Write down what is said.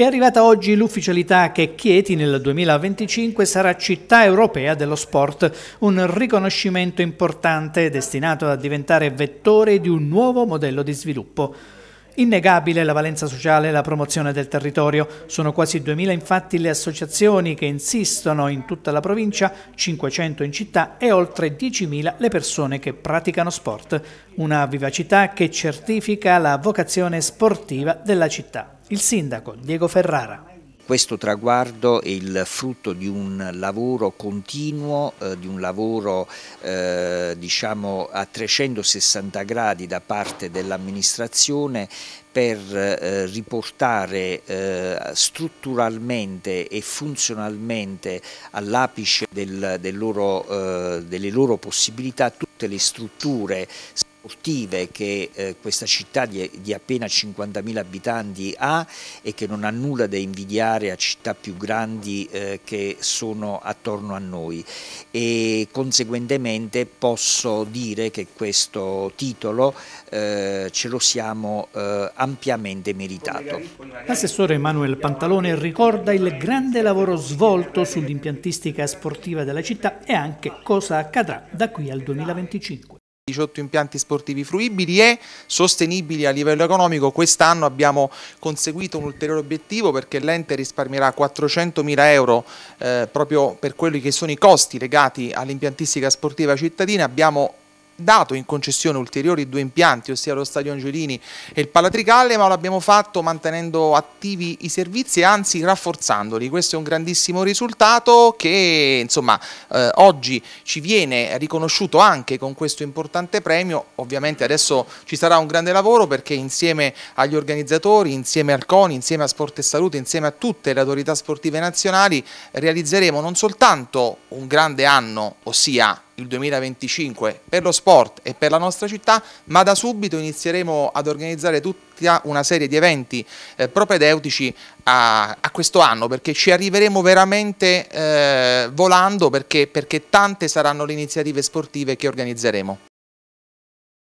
È arrivata oggi l'ufficialità che Chieti nel 2025 sarà città europea dello sport, un riconoscimento importante destinato a diventare vettore di un nuovo modello di sviluppo. Innegabile la valenza sociale e la promozione del territorio. Sono quasi 2.000 infatti le associazioni che insistono in tutta la provincia, 500 in città e oltre 10.000 le persone che praticano sport. Una vivacità che certifica la vocazione sportiva della città il sindaco Diego Ferrara. Questo traguardo è il frutto di un lavoro continuo, eh, di un lavoro eh, diciamo a 360 gradi da parte dell'amministrazione per eh, riportare eh, strutturalmente e funzionalmente all'apice del, del eh, delle loro possibilità tutte le strutture sportive che eh, questa città di, di appena 50.000 abitanti ha e che non ha nulla da invidiare a città più grandi eh, che sono attorno a noi e conseguentemente posso dire che questo titolo eh, ce lo siamo eh, ampiamente meritato. L'assessore Emanuele Pantalone ricorda il grande lavoro svolto sull'impiantistica sportiva della città e anche cosa accadrà da qui al 2025. 18 impianti sportivi fruibili e sostenibili a livello economico. Quest'anno abbiamo conseguito un ulteriore obiettivo perché l'ente risparmierà 400 mila euro eh, proprio per quelli che sono i costi legati all'impiantistica sportiva cittadina. Abbiamo dato in concessione ulteriori due impianti, ossia lo Stadio Angiolini e il Palatricalle, ma l'abbiamo fatto mantenendo attivi i servizi e anzi rafforzandoli. Questo è un grandissimo risultato che insomma, eh, oggi ci viene riconosciuto anche con questo importante premio. Ovviamente adesso ci sarà un grande lavoro perché insieme agli organizzatori, insieme al CONI, insieme a Sport e Salute, insieme a tutte le autorità sportive nazionali realizzeremo non soltanto un grande anno, ossia il 2025 per lo sport e per la nostra città, ma da subito inizieremo ad organizzare tutta una serie di eventi eh, propedeutici a, a, questo anno, perché ci arriveremo veramente eh, volando, perché, perché tante saranno le iniziative sportive che organizzeremo.